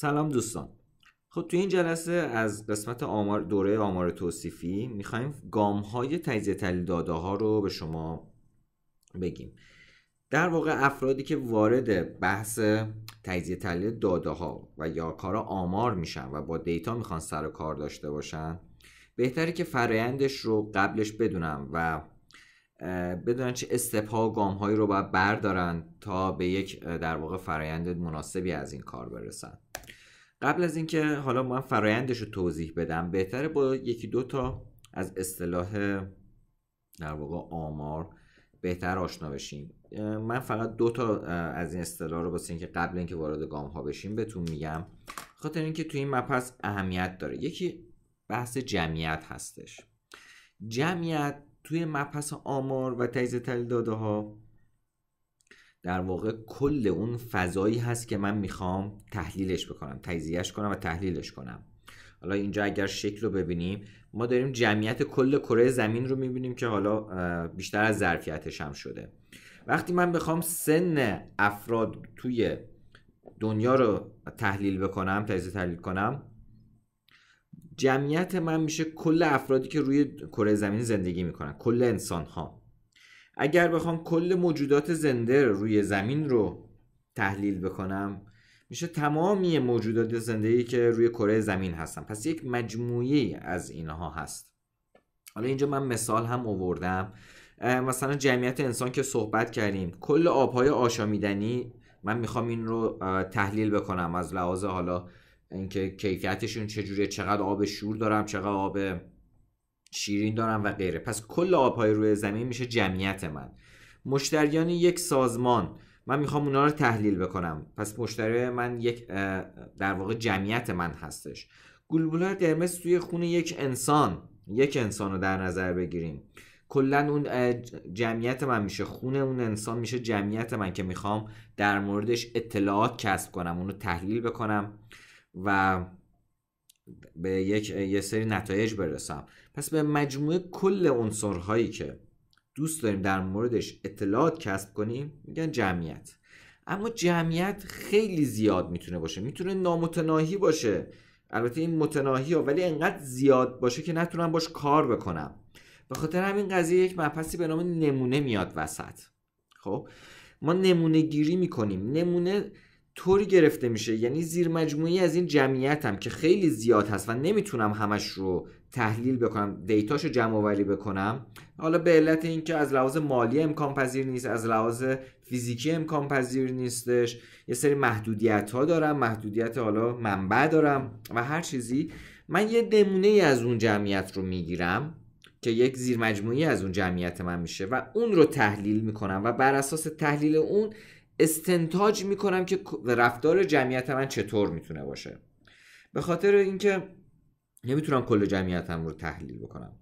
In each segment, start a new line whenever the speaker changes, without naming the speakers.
سلام دوستان خب توی این جلسه از قسمت آمار دوره آمار توصیفی میخوایم گام های تجزیه تحلیل داده ها رو به شما بگیم در واقع افرادی که وارد بحث تجزیه تحلیل داده ها و یا کار آمار میشن و با دیتا میخوان سر و کار داشته باشن بهتره که فرایندش رو قبلش بدونم و بدونن چه ها و گام هایی رو باید بردارن تا به یک در واقع فرایند مناسبی از این کار برسن قبل از اینکه حالا من فرایندش رو توضیح بدم بهتره با یکی دو تا از اصطلاح در واقع آمار بهتر آشنا بشیم من فقط دو تا از این اصطلاح رو واسه اینکه قبل اینکه وارد گام ها بشیم بهتون میگم خاطر اینکه توی این مپس اهمیت داره یکی بحث جمعیت هستش جمعیت توی مبحث آمار و تجزیه تحلیل داده ها در واقع کل اون فضایی هست که من میخوام تحلیلش بکنم تجزیهش کنم و تحلیلش کنم حالا اینجا اگر شکل رو ببینیم ما داریم جمعیت کل کره زمین رو میبینیم که حالا بیشتر از ظرفیتش هم شده وقتی من بخوام سن افراد توی دنیا رو تحلیل بکنم تجزیه تحلیل کنم جمعیت من میشه کل افرادی که روی کره زمین زندگی میکنن کل انسان ها اگر بخوام کل موجودات زنده روی زمین رو تحلیل بکنم میشه تمامی موجودات زنده که روی کره زمین هستن پس یک مجموعه از اینها هست حالا اینجا من مثال هم آوردم مثلا جمعیت انسان که صحبت کردیم کل آبهای آشامیدنی من میخوام این رو تحلیل بکنم از لحاظ حالا اینکه کیفیتشون چجوریه چقدر آب شور دارم چقدر آب شیرین دارم و غیره پس کل آبهای روی زمین میشه جمعیت من مشتریان یک سازمان من میخوام اونا رو تحلیل بکنم پس مشتری من یک در واقع جمعیت من هستش گلبولای قرمز توی خون یک انسان یک انسان رو در نظر بگیریم کلا اون جمعیت من میشه خون اون انسان میشه جمعیت من که میخوام در موردش اطلاعات کسب کنم اونو تحلیل بکنم و به یک یه سری نتایج برسم پس به مجموعه کل عنصرهایی که دوست داریم در موردش اطلاعات کسب کنیم میگن جمعیت اما جمعیت خیلی زیاد میتونه باشه میتونه نامتناهی باشه البته این متناهی ها ولی انقدر زیاد باشه که نتونم باش کار بکنم به خاطر همین قضیه یک مبحثی به نام نمونه میاد وسط خب ما نمونه گیری میکنیم نمونه طوری گرفته میشه یعنی زیر از این جمعیتم که خیلی زیاد هست و نمیتونم همش رو تحلیل بکنم دیتاش رو جمع بکنم حالا به علت اینکه از لحاظ مالی امکان پذیر نیست از لحاظ فیزیکی امکان پذیر نیستش یه سری محدودیت ها دارم محدودیت حالا منبع دارم و هر چیزی من یه نمونه از اون جمعیت رو میگیرم که یک زیر از اون جمعیت من میشه و اون رو تحلیل میکنم و بر اساس تحلیل اون استنتاج میکنم که رفتار جمعیت من چطور میتونه باشه به خاطر اینکه نمیتونم کل جمعیتم رو تحلیل بکنم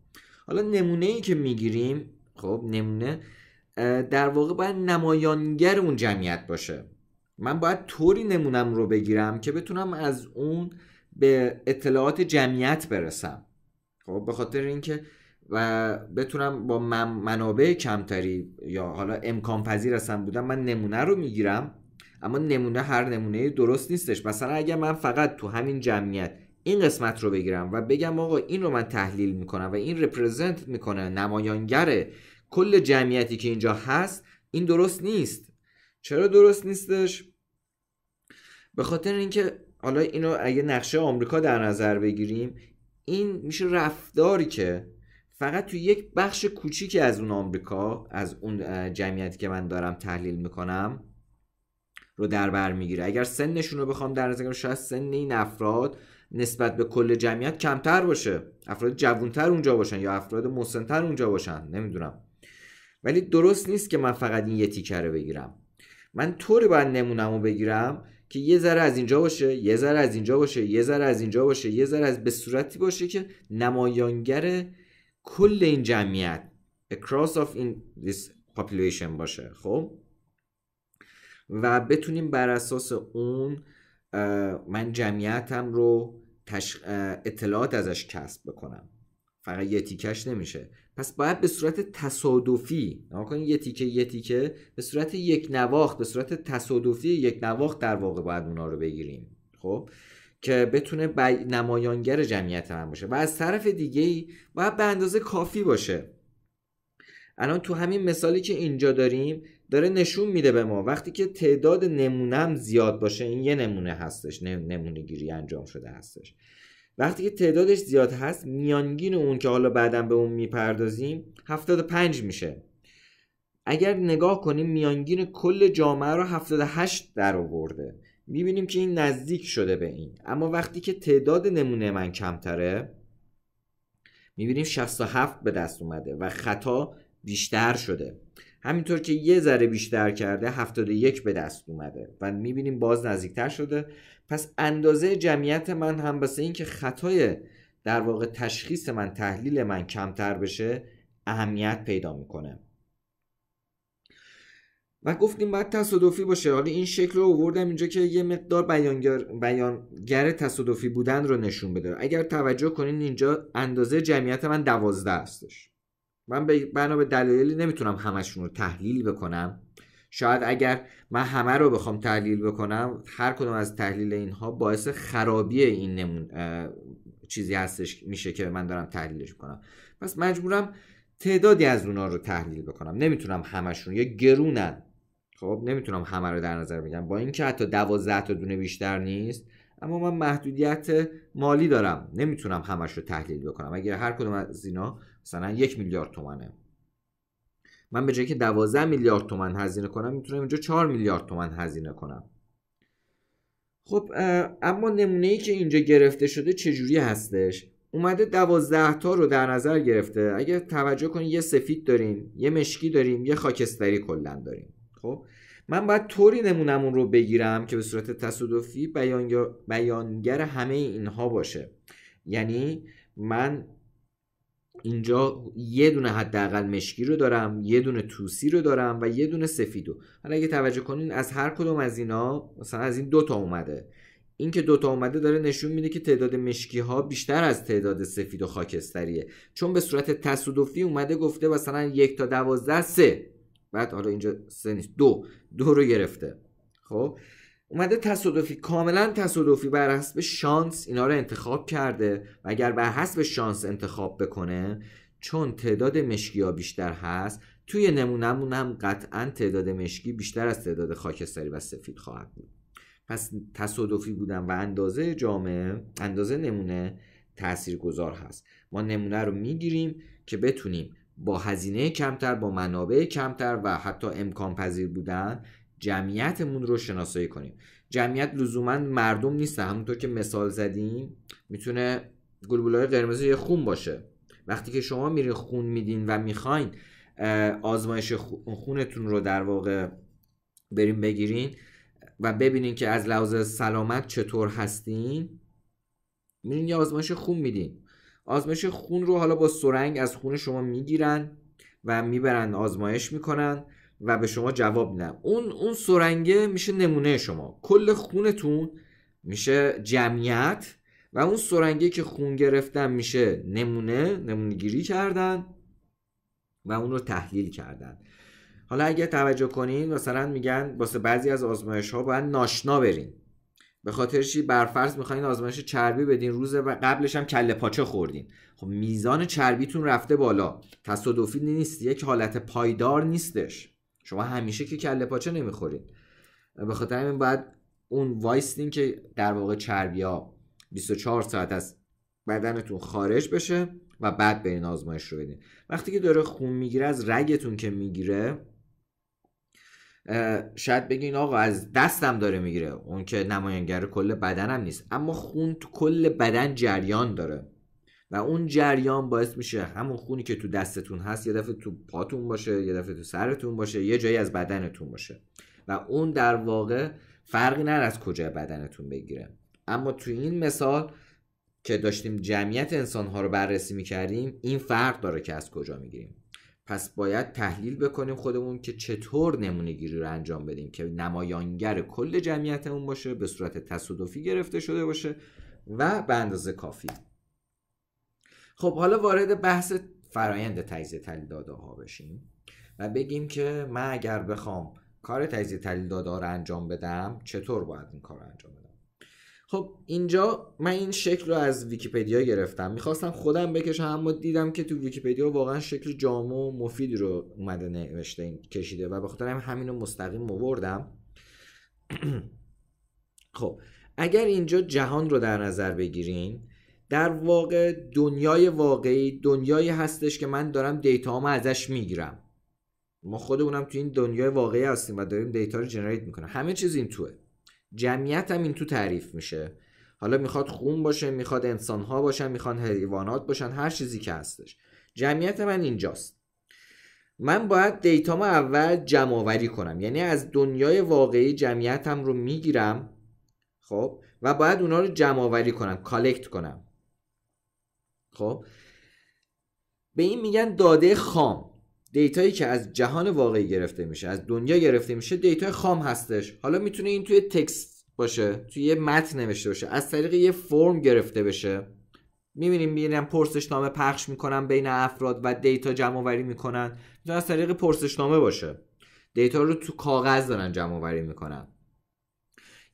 حالا نمونه ای که میگیریم خب نمونه در واقع باید نمایانگر اون جمعیت باشه من باید طوری نمونم رو بگیرم که بتونم از اون به اطلاعات جمعیت برسم خب به خاطر اینکه و بتونم با منابع کمتری یا حالا امکان پذیر هستم بودم من نمونه رو میگیرم اما نمونه هر نمونه درست نیستش مثلا اگر من فقط تو همین جمعیت این قسمت رو بگیرم و بگم آقا این رو من تحلیل میکنم و این رپرزنت میکنه نمایانگر کل جمعیتی که اینجا هست این درست نیست چرا درست نیستش به خاطر اینکه حالا اینو اگه نقشه آمریکا در نظر بگیریم این میشه رفتاری که فقط تو یک بخش کوچیکی از اون آمریکا از اون جمعیتی که من دارم تحلیل میکنم رو در بر میگیره اگر سنشون رو بخوام در نظر شاید سن این افراد نسبت به کل جمعیت کمتر باشه افراد جوونتر اونجا باشن یا افراد مسنتر اونجا باشن نمیدونم ولی درست نیست که من فقط این یه تیکه رو بگیرم من طوری باید نمونم بگیرم که یه ذره از اینجا باشه یه ذره از اینجا باشه یه ذره از اینجا باشه یه ذره از به صورتی باشه که نمایانگر کل این جمعیت across of این this population باشه خب و بتونیم بر اساس اون من جمعیتم رو اطلاعات ازش کسب بکنم فقط یه تیکش نمیشه پس باید به صورت تصادفی نما یه تیکه یه تیکه به صورت یک نواخت به صورت تصادفی یک نواخت در واقع باید اونا رو بگیریم خب که بتونه نمایانگر جمعیت من باشه و از طرف دیگه ای باید به اندازه کافی باشه الان تو همین مثالی که اینجا داریم داره نشون میده به ما وقتی که تعداد نمونم زیاد باشه این یه نمونه هستش نمونه گیری انجام شده هستش وقتی که تعدادش زیاد هست میانگین اون که حالا بعدا به اون میپردازیم 75 میشه اگر نگاه کنیم میانگین کل جامعه رو 78 در آورده میبینیم که این نزدیک شده به این اما وقتی که تعداد نمونه من کمتره میبینیم 67 به دست اومده و خطا بیشتر شده همینطور که یه ذره بیشتر کرده 71 به دست اومده و میبینیم باز نزدیکتر شده پس اندازه جمعیت من هم این اینکه خطای در واقع تشخیص من تحلیل من کمتر بشه اهمیت پیدا میکنه و گفتیم باید تصادفی باشه حالا این شکل رو آوردم اینجا که یه مقدار بیانگر, بیانگر تصادفی بودن رو نشون بده اگر توجه کنین اینجا اندازه جمعیت من دوازده هستش من بنا به دلایلی نمیتونم همشون رو تحلیل بکنم شاید اگر من همه رو بخوام تحلیل بکنم هر کدوم از تحلیل اینها باعث خرابی این نمون چیزی هستش میشه که من دارم تحلیلش میکنم پس مجبورم تعدادی از اونا رو تحلیل بکنم نمیتونم همشون یا گرونن خب نمیتونم همه رو در نظر بگم با اینکه حتی دوازده تا دونه بیشتر نیست اما من محدودیت مالی دارم نمیتونم همش رو تحلیل بکنم اگر هر کدوم از اینا مثلا یک میلیارد تومنه من به جای که دوازده میلیارد تومن هزینه کنم میتونم اینجا چهار میلیارد تومن هزینه کنم خب اما نمونه ای که اینجا گرفته شده چجوری هستش اومده دوازده تا رو در نظر گرفته اگر توجه کنید یه سفید داریم یه مشکی داریم یه خاکستری کلا داریم خب؟ من باید طوری نمونمون رو بگیرم که به صورت تصادفی بیانگر, بیانگر همه اینها باشه یعنی من اینجا یه دونه حداقل مشکی رو دارم یه دونه توسی رو دارم و یه دونه سفیدو حالا اگه توجه کنین از هر کدوم از اینا مثلا از این دوتا اومده این که دوتا اومده داره نشون میده که تعداد مشکی ها بیشتر از تعداد سفید و خاکستریه چون به صورت تصادفی اومده گفته مثلا یک تا دوازده سه بعد حالا اینجا سه نیست دو دو رو گرفته خب اومده تصادفی کاملا تصادفی بر حسب شانس اینا رو انتخاب کرده و اگر بر حسب شانس انتخاب بکنه چون تعداد مشکی ها بیشتر هست توی نمونهمون هم قطعا تعداد مشکی بیشتر از تعداد خاکستری و سفید خواهد بود پس تصادفی بودن و اندازه جامعه اندازه نمونه تاثیرگذار هست ما نمونه رو میگیریم که بتونیم با هزینه کمتر با منابع کمتر و حتی امکان پذیر بودن جمعیتمون رو شناسایی کنیم جمعیت لزوما مردم نیست همونطور که مثال زدیم میتونه گلبولای یه خون باشه وقتی که شما میرین خون میدین و میخواین آزمایش خونتون رو در واقع بریم بگیرین و ببینین که از لحاظ سلامت چطور هستین میرین یه آزمایش خون میدین آزمایش خون رو حالا با سرنگ از خون شما میگیرن و میبرن آزمایش میکنن و به شما جواب میدن اون اون سرنگه میشه نمونه شما کل خونتون میشه جمعیت و اون سرنگه که خون گرفتن میشه نمونه نمونه گیری کردن و اون رو تحلیل کردن حالا اگه توجه کنین مثلا میگن واسه بعضی از آزمایش ها باید ناشنا برین به خاطر چی برفرض میخواین آزمایش چربی بدین روز قبلش هم کله پاچه خوردین خب میزان چربیتون رفته بالا تصادفی نیست یک حالت پایدار نیستش شما همیشه که کله پاچه نمیخورید. به خاطر همین بعد اون وایستین که در واقع چربی ها 24 ساعت از بدنتون خارج بشه و بعد به این آزمایش رو بدین وقتی که داره خون میگیره از رگتون که میگیره شاید بگین آقا از دستم داره میگیره اون که نمایانگر کل بدنم نیست اما خون تو کل بدن جریان داره و اون جریان باعث میشه همون خونی که تو دستتون هست یه دفعه تو پاتون باشه یه دفعه تو سرتون باشه یه جایی از بدنتون باشه و اون در واقع فرقی نر از کجا بدنتون بگیره اما تو این مثال که داشتیم جمعیت انسانها رو بررسی میکردیم این فرق داره که از کجا میگیریم پس باید تحلیل بکنیم خودمون که چطور نمونه گیری رو انجام بدیم که نمایانگر کل جمعیتمون باشه به صورت تصادفی گرفته شده باشه و به اندازه کافی خب حالا وارد بحث فرایند تجزیه تحلیل داده ها بشیم و بگیم که من اگر بخوام کار تجزیه تحلیل داده ها رو انجام بدم چطور باید این کار رو انجام بدم خب اینجا من این شکل رو از ویکیپدیا گرفتم میخواستم خودم بکشم اما دیدم که تو ویکیپدیا واقعا شکل جامع و مفید رو اومده نوشته کشیده و به خاطر هم همین رو مستقیم موردم خب اگر اینجا جهان رو در نظر بگیرین در واقع دنیای واقعی دنیایی هستش که من دارم دیتاهامو ازش میگیرم ما خودمونم تو این دنیای واقعی هستیم و داریم دیتا رو جنریت میکنیم همه چیز این توه جمعیت هم این تو تعریف میشه حالا میخواد خون باشه میخواد انسان ها باشن میخوان حیوانات باشن هر چیزی که هستش جمعیت من اینجاست من باید دیتامو اول جمع کنم یعنی از دنیای واقعی جمعیتم رو میگیرم خب و باید اونا رو جمع کنم کالکت کنم خب به این میگن داده خام دیتایی که از جهان واقعی گرفته میشه از دنیا گرفته میشه دیتا خام هستش حالا میتونه این توی تکست باشه توی یه متن نوشته باشه از طریق یه فرم گرفته بشه میبینیم پرسش پرسشنامه پخش میکنن بین افراد و دیتا جمع آوری میکنن میتونه از طریق پرسشنامه باشه دیتا رو تو کاغذ دارن جمع آوری میکنن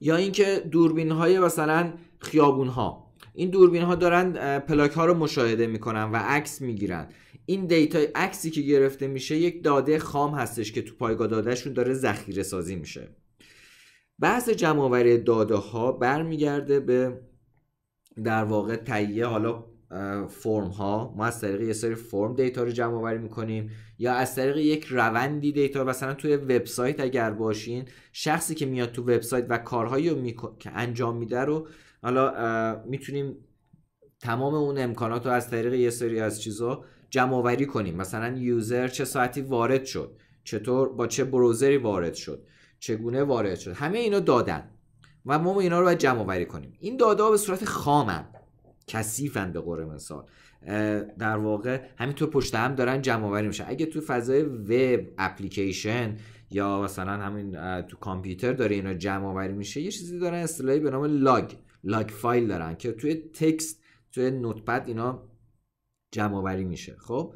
یا اینکه دوربین های مثلا خیابون ها این دوربین ها دارن پلاک ها رو مشاهده میکنن و عکس میگیرن این دیتا عکسی که گرفته میشه یک داده خام هستش که تو پایگاه دادهشون داره ذخیره سازی میشه بحث جمعآوری داده ها برمیگرده به در واقع تهیه حالا فرم ها ما از طریق یه سری فرم دیتا رو جمع آوری میکنیم یا از طریق یک روندی دیتا مثلا توی وبسایت اگر باشین شخصی که میاد تو وبسایت و کارهایی رو که انجام میده رو حالا میتونیم تمام اون امکانات رو از طریق یه سری از چیزها جمع آوری کنیم مثلا یوزر چه ساعتی وارد شد چطور با چه بروزری وارد شد چگونه وارد شد همه اینا دادن و ما اینا رو باید جمع آوری کنیم این داده ها به صورت خامن کثیفن به قول مثال در واقع همینطور پشت هم دارن جمع آوری میشن اگه تو فضای وب اپلیکیشن یا مثلا همین تو کامپیوتر داره اینا جمع آوری میشه یه چیزی دارن اصطلاحی به نام لاگ لاگ فایل دارن که توی تکست توی نوتپد اینا جمع آوری میشه خب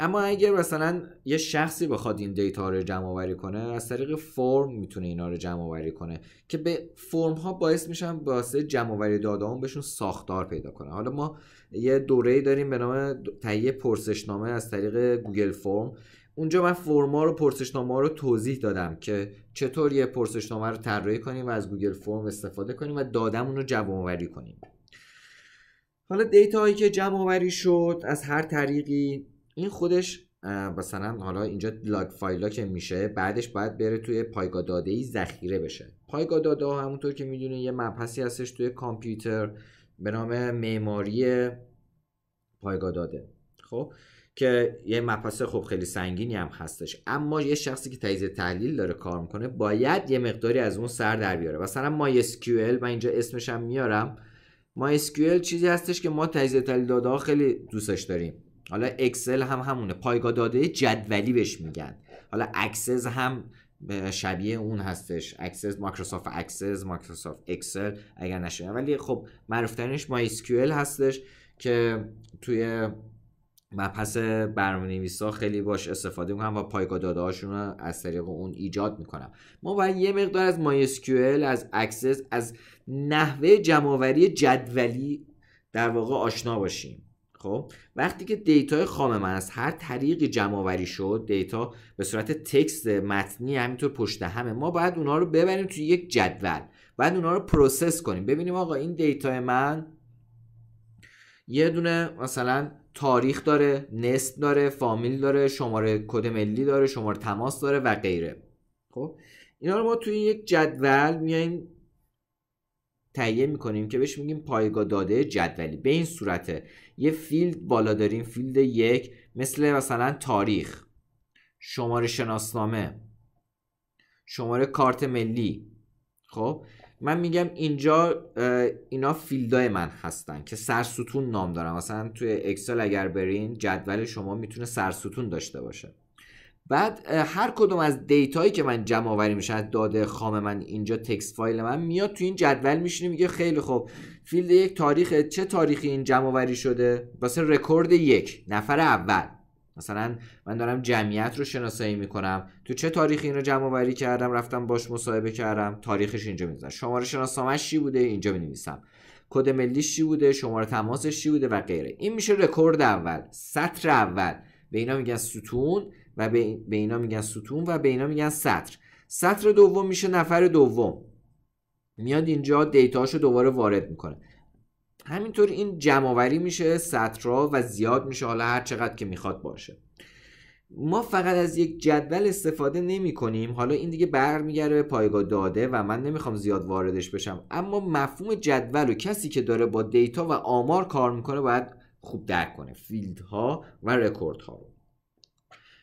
اما اگر مثلا یه شخصی بخواد این دیتا رو جمع آوری کنه از طریق فرم میتونه اینا رو جمع آوری کنه که به فرم ها باعث میشن واسه جمع آوری داده هم بهشون ساختار پیدا کنه حالا ما یه دوره داریم به نام تهیه پرسشنامه از طریق گوگل فرم اونجا من فرما رو پرسشنامه رو توضیح دادم که چطور یه پرسشنامه رو طراحی کنیم و از گوگل فرم استفاده کنیم و دادم اون رو جمع آوری کنیم حالا دیتا هایی که جمع آوری شد از هر طریقی این خودش مثلا حالا اینجا لاگ ها که میشه بعدش باید بره توی پایگاه داده ای ذخیره بشه پایگاه داده ها همونطور که میدونین یه مبحثی هستش توی کامپیوتر به نام معماری پایگاه داده خب که یه مپاسه خب خیلی سنگینی هم هستش اما یه شخصی که تجزیه تحلیل داره کار میکنه باید یه مقداری از اون سر در بیاره مثلا ما SQL من اینجا اسمش هم میارم ما SQL چیزی هستش که ما تجزیه تحلیل داده ها خیلی دوستش داریم حالا اکسل هم همونه پایگاه داده جدولی بهش میگن حالا اکسس هم شبیه اون هستش اکسس مایکروسافت اکسس مایکروسافت اکسل اگر نشه ولی خب معروف ترینش ما هستش که توی پس برنامه نویسا خیلی باش استفاده میکنم و پایگاه داده هاشون رو از طریق اون ایجاد میکنم ما باید یه مقدار از MySQL از اکسس از نحوه جمعوری جدولی در واقع آشنا باشیم خب وقتی که دیتا خام من از هر طریقی جمعآوری شد دیتا به صورت تکست متنی همینطور پشت همه ما باید اونا رو ببریم توی یک جدول بعد اونا رو پروسس کنیم ببینیم آقا این دیتا من یه دونه مثلا تاریخ داره نسب داره فامیل داره شماره کد ملی داره شماره تماس داره و غیره خب اینا رو ما توی یک جدول میایم تهیه میکنیم که بهش میگیم پایگاه داده جدولی به این صورته یه فیلد بالا داریم فیلد یک مثل مثلا تاریخ شماره شناسنامه شماره کارت ملی خب من میگم اینجا اینا فیلدای من هستن که سرستون نام دارم مثلا توی اکسل اگر برین جدول شما میتونه سرستون داشته باشه بعد هر کدوم از دیتایی که من جمع آوری میشه داده خام من اینجا تکست فایل من میاد تو این جدول میشینه میگه خیلی خوب فیلد یک تاریخ چه تاریخی این جمع آوری شده واسه رکورد یک نفر اول مثلا من دارم جمعیت رو شناسایی میکنم تو چه تاریخی رو جمع آوری کردم رفتم باش مصاحبه کردم تاریخش اینجا میذارم شماره شناسامش چی بوده اینجا مینویسم کد ملیش چی بوده شماره تماسش چی بوده و غیره این میشه رکورد اول سطر اول به اینا میگن ستون و به اینا میگن ستون و به اینا میگن سطر سطر دوم میشه نفر دوم میاد اینجا دیتاشو دوباره وارد میکنه همینطور این جمعوری میشه سطرها و زیاد میشه حالا هر چقدر که میخواد باشه ما فقط از یک جدول استفاده نمی کنیم حالا این دیگه برمیگرده به پایگاه داده و من نمیخوام زیاد واردش بشم اما مفهوم جدول و کسی که داره با دیتا و آمار کار میکنه باید خوب درک کنه فیلد ها و رکورد ها رو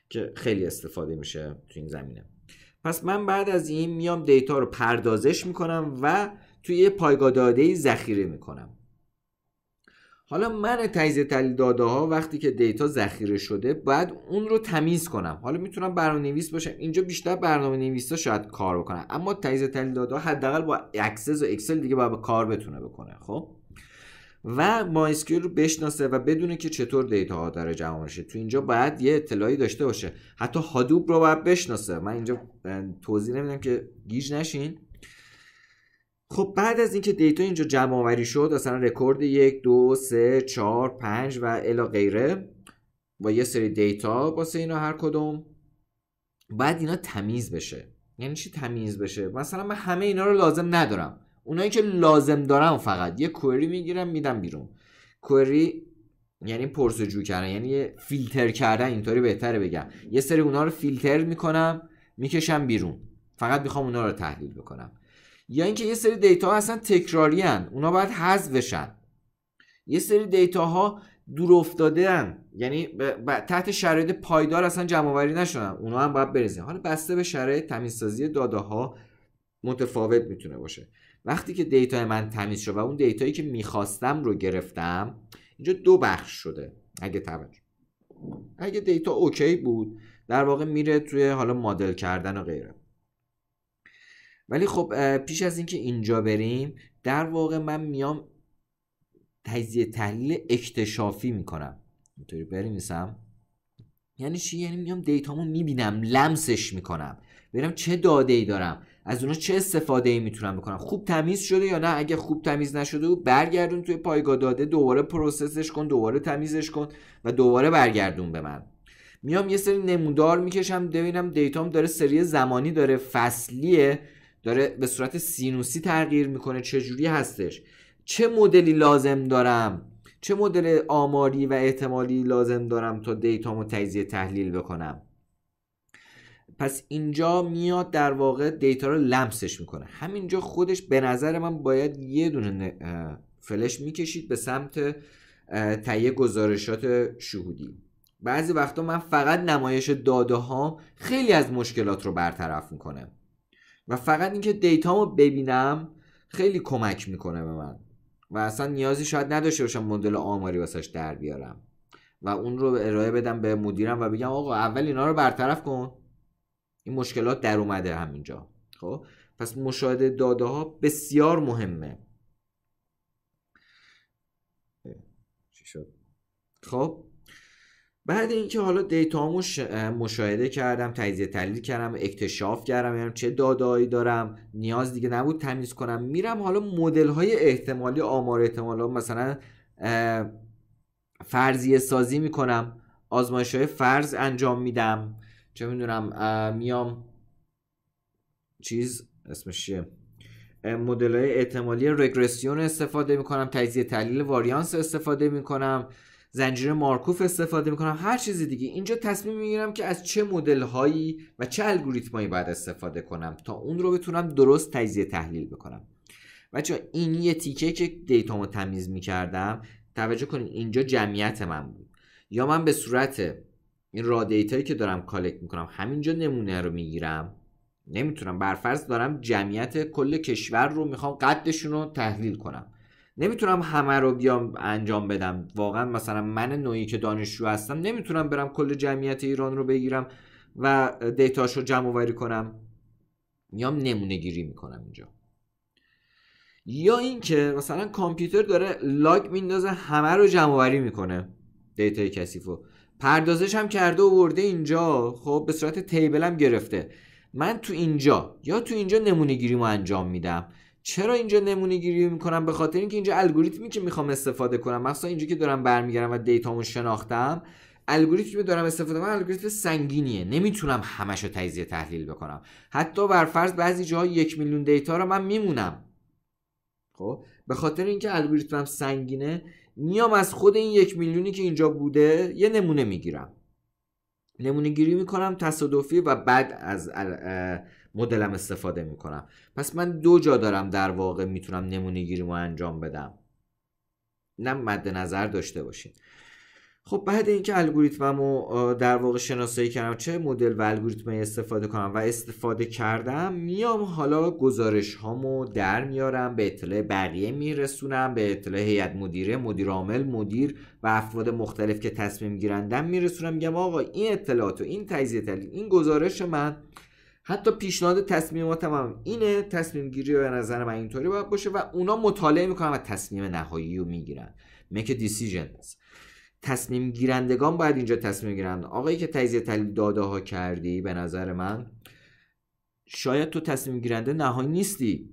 که خیلی استفاده میشه تو این زمینه پس من بعد از این میام دیتا رو پردازش میکنم و توی یه پایگاه داده ای ذخیره میکنم حالا من تجزیه تحلیل داده ها وقتی که دیتا ذخیره شده باید اون رو تمیز کنم حالا میتونم برنامه نویس باشم اینجا بیشتر برنامه نویس ها شاید کار بکنن اما تجزیه تحلیل داده ها حداقل با اکسس و اکسل دیگه باید با کار بتونه بکنه خب و مایسکیول رو بشناسه و بدونه که چطور دیتا ها داره جمع میشه تو اینجا باید یه اطلاعی داشته باشه حتی هادوپ رو باید بشناسه من اینجا توضیح نمیدم که گیج نشین خب بعد از اینکه دیتا اینجا جمع آوری شد اصلا رکورد یک دو سه چهار پنج و الا غیره با یه سری دیتا واسه اینا هر کدوم بعد اینا تمیز بشه یعنی چی تمیز بشه مثلا من همه اینا رو لازم ندارم اونایی که لازم دارم فقط یه کوئری میگیرم میدم بیرون کوئری یعنی پرسجو کردن یعنی فیلتر کردن اینطوری بهتره بگم یه سری اونا رو فیلتر میکنم میکشم بیرون فقط میخوام اونا رو تحلیل بکنم یا اینکه یه سری دیتا ها اصلا تکراری هن. اونا باید حذف بشن یه سری دیتا ها دور افتاده هن. یعنی تحت شرایط پایدار اصلا جمع آوری نشدن اونا هم باید بریزیم حالا بسته به شرایط تمیزسازی داده ها متفاوت میتونه باشه وقتی که دیتا من تمیز شد و اون دیتایی که میخواستم رو گرفتم اینجا دو بخش شده اگه توجه اگه دیتا اوکی بود در واقع میره توی حالا مدل کردن و غیره ولی خب پیش از اینکه اینجا بریم در واقع من میام تجزیه تحلیل اکتشافی میکنم اینطوری بنویسم یعنی چی یعنی میام دیتامو میبینم لمسش میکنم ببینم چه داده ای دارم از اونا چه استفاده ای میتونم بکنم خوب تمیز شده یا نه اگه خوب تمیز نشده و برگردون توی پایگاه داده دوباره پروسسش کن دوباره تمیزش کن و دوباره برگردون به من میام یه سری نمودار میکشم ببینم دیتام داره سری زمانی داره فصلیه داره به صورت سینوسی تغییر میکنه چه جوری هستش چه مدلی لازم دارم چه مدل آماری و احتمالی لازم دارم تا دیتامو تجزیه تحلیل بکنم پس اینجا میاد در واقع دیتا رو لمسش میکنه همینجا خودش به نظر من باید یه دونه فلش میکشید به سمت تهیه گزارشات شهودی بعضی وقتا من فقط نمایش داده ها خیلی از مشکلات رو برطرف میکنه و فقط اینکه دیتامو ببینم خیلی کمک میکنه به من و اصلا نیازی شاید نداشته باشم مدل آماری واسش در بیارم و اون رو ارائه بدم به مدیرم و بگم آقا اول اینا رو برطرف کن این مشکلات در اومده همینجا خب پس مشاهده داده ها بسیار مهمه خب بعد اینکه حالا دیتا مشاهده کردم تجزیه تحلیل کردم اکتشاف کردم یعنی چه دادایی دارم نیاز دیگه نبود تمیز کنم میرم حالا مدل های احتمالی آمار احتمال ها مثلا فرضیه سازی میکنم آزمایش های فرض انجام میدم چه میدونم میام چیز اسمش چیه مدل های احتمالی رگرسیون استفاده میکنم تجزیه تحلیل واریانس استفاده میکنم زنجیره مارکوف استفاده میکنم هر چیز دیگه اینجا تصمیم میگیرم که از چه مدل هایی و چه الگوریتمایی باید استفاده کنم تا اون رو بتونم درست تجزیه تحلیل بکنم بچه این یه تیکه که دیتامو تمیز میکردم توجه کنید اینجا جمعیت من بود یا من به صورت این را دیتایی که دارم کالکت میکنم همینجا نمونه رو میگیرم نمیتونم برفرض دارم جمعیت کل کشور رو میخوام قدشون رو تحلیل کنم نمیتونم همه رو بیام انجام بدم واقعا مثلا من نوعی که دانشجو هستم نمیتونم برم کل جمعیت ایران رو بگیرم و دیتاش رو جمع کنم میام نمونه گیری میکنم اینجا یا اینکه مثلا کامپیوتر داره لاگ میندازه همه رو جمع وری میکنه دیتا رو پردازش هم کرده و برده اینجا خب به صورت تیبل هم گرفته من تو اینجا یا تو اینجا نمونه انجام میدم چرا اینجا نمونه گیری میکنم به خاطر اینکه اینجا الگوریتمی که میخوام استفاده کنم مثلا اینجا که دارم برمیگردم و دیتامو شناختم الگوریتمی که دارم استفاده کنم الگوریتم سنگینیه نمیتونم همشو تجزیه تحلیل بکنم حتی بر فرض بعضی جاها یک میلیون دیتا رو من میمونم خب به خاطر اینکه الگوریتمم سنگینه میام از خود این یک میلیونی که اینجا بوده یه نمونه میگیرم نمونه گیری میکنم تصادفی و بعد از مدلم استفاده میکنم پس من دو جا دارم در واقع میتونم نمونه گیریمو انجام بدم نه مد نظر داشته باشین خب بعد اینکه الگوریتممو در واقع شناسایی کردم چه مدل و الگوریتمی استفاده کنم و استفاده کردم میام حالا گزارش هامو در میارم به اطلاع بقیه میرسونم به اطلاع هیئت مدیره مدیر عامل مدیر و افراد مختلف که تصمیم گیرندم میرسونم میگم آقا این اطلاعات و این تجزیه تحلیل این گزارش من حتی پیشنهاد تصمیماتم هم اینه تصمیم گیری به نظر من اینطوری باید باشه و اونا مطالعه میکنن و تصمیم نهایی رو میگیرن میک دیسیژن تصمیم گیرندگان باید اینجا تصمیم گیرن آقایی که تجزیه تحلیل داده ها کردی به نظر من شاید تو تصمیم گیرنده نهایی نیستی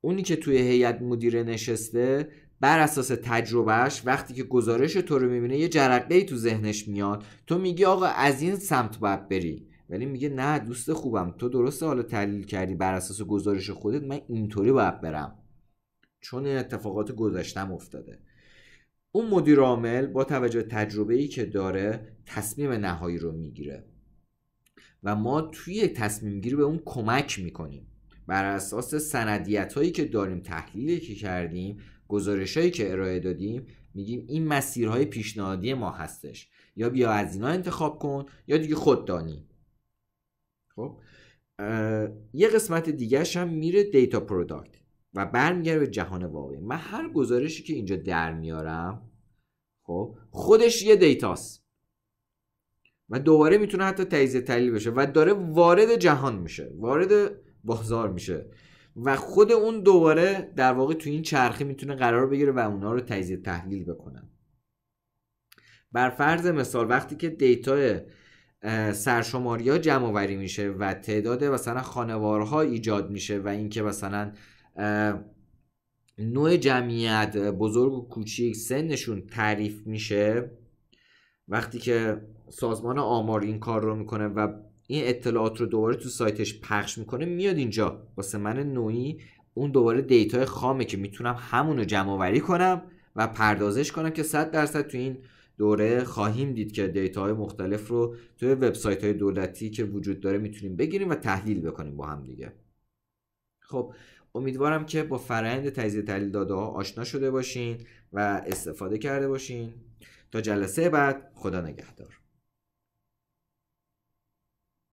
اونی که توی هیئت مدیره نشسته بر اساس تجربهش وقتی که گزارش تو رو میبینه یه جرقه ای تو ذهنش میاد تو میگی آقا از این سمت باید بری ولی میگه نه دوست خوبم تو درسته حالا تحلیل کردی بر اساس گزارش خودت من اینطوری باید برم چون اتفاقات گذاشتم افتاده اون مدیر عامل با توجه تجربه ای که داره تصمیم نهایی رو میگیره و ما توی تصمیم گیری به اون کمک میکنیم بر اساس سندیت هایی که داریم تحلیلی که کردیم گزارش هایی که ارائه دادیم میگیم این مسیرهای پیشنهادی ما هستش یا بیا از اینا انتخاب کن یا دیگه خود دانی خب یه قسمت دیگرش هم میره دیتا پروداکت و برمیگره به جهان واقعی من هر گزارشی که اینجا در میارم خب خودش یه دیتاست و دوباره میتونه حتی تجزیه تحلیل بشه و داره وارد جهان میشه وارد بازار میشه و خود اون دوباره در واقع تو این چرخه میتونه قرار بگیره و اونا رو تجزیه تحلیل بکنه بر فرض مثال وقتی که دیتا سرشماری ها جمع وری میشه و تعداد مثلا خانوارها ایجاد میشه و اینکه مثلا نوع جمعیت بزرگ و کوچیک سنشون تعریف میشه وقتی که سازمان آمار این کار رو میکنه و این اطلاعات رو دوباره تو سایتش پخش میکنه میاد اینجا واسه من نوعی اون دوباره دیتای خامه که میتونم همون رو جمع کنم و پردازش کنم که 100 درصد تو این دوره خواهیم دید که های مختلف رو توی وبسایت های دولتی که وجود داره میتونیم بگیریم و تحلیل بکنیم با هم دیگه خب امیدوارم که با فرآیند تجزیه تحلیل داده ها آشنا شده باشین و استفاده کرده باشین تا جلسه بعد خدا نگهدار